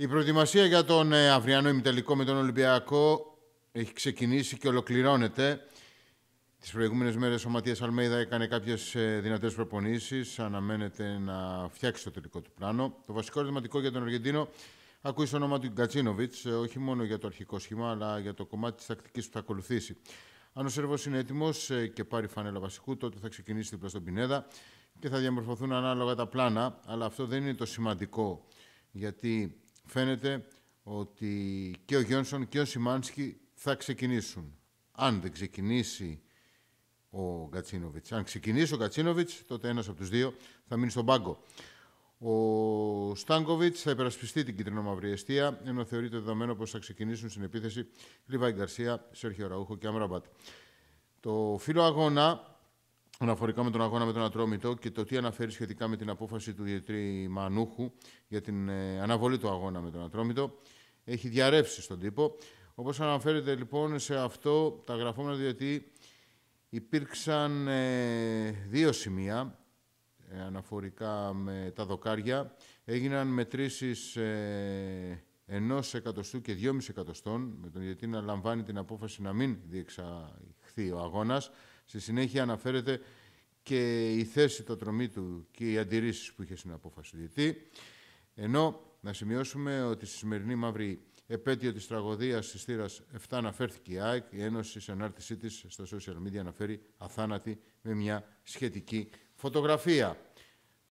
Η προετοιμασία για τον ε, αυριανό ημιτελικό με τον Ολυμπιακό έχει ξεκινήσει και ολοκληρώνεται. Τις προηγούμενες μέρες ο Ματίας Αλμέιδα έκανε κάποιες ε, δυνατές προπονήσεις. Αναμένεται να φτιάξει το τελικό του πλάνο. Το βασικό ερωτηματικό για τον Αργεντίνο ακούει στο όνομα του Γκατσίνοβιτς, ε, όχι μόνο για το αρχικό σχήμα, αλλά για το κομμάτι της τακτικής που θα ακολουθήσει. Αν ο Σέρβος είναι έτοιμος και πάρει φανέλα βασικού, τότε θα ξεκινήσει δίπλα στον Πινέδα και θα διαμορφωθούν ανάλογα τα πλάνα. Αλλά αυτό δεν είναι το σημαντικό, γιατί φαίνεται ότι και ο Γιόνσον και ο Σιμάνσκι θα ξεκινήσουν. Αν δεν ξεκινήσει ο Κατσίνοβιτ. Αν ξεκινήσει ο Γκατσίνοβιτ, τότε ένας από τους δύο θα μείνει στον πάγκο. Ο Στάνκοβιτ θα υπερασπιστεί την κίτρινο-μαύρη αιστεία, ενώ θεωρείται δεδομένο πως θα ξεκινήσουν στην επίθεση Λιβάη Γκαρσία, Σέρχιο Ραούχο και Αμράμπατ. Το φύλλο αγώνα αναφορικά με τον αγώνα με τον Ατρόμητο και το τι αναφέρει σχετικά με την απόφαση του διετρή Μανούχου για την ε, αναβολή του αγώνα με τον Ατρόμητο έχει διαρρεύσει στον τύπο. Όπως αναφέρεται λοιπόν σε αυτό τα γραφόμενα διότι υπήρξαν ε, δύο σημεία ε, αναφορικά με τα δοκάρια. Έγιναν μετρήσεις ε, ενός εκατοστού και δυόμιση εκατοστών με τον διετή να λαμβάνει την απόφαση να μην διεξαχθεί ο αγώνας. Στη συνέχεια αναφέρεται και η θέση το τρομή του και οι αντιρρήσεις που είχε στην απόφαση Ενώ να σημειώσουμε ότι στη σημερινή μαύρη επέτειο της τραγωδίας της θύρας 7 αναφέρθηκε η ΑΕΚ, η Ένωση σε ανάρτησή της στα social media αναφέρει αθάνατη με μια σχετική φωτογραφία.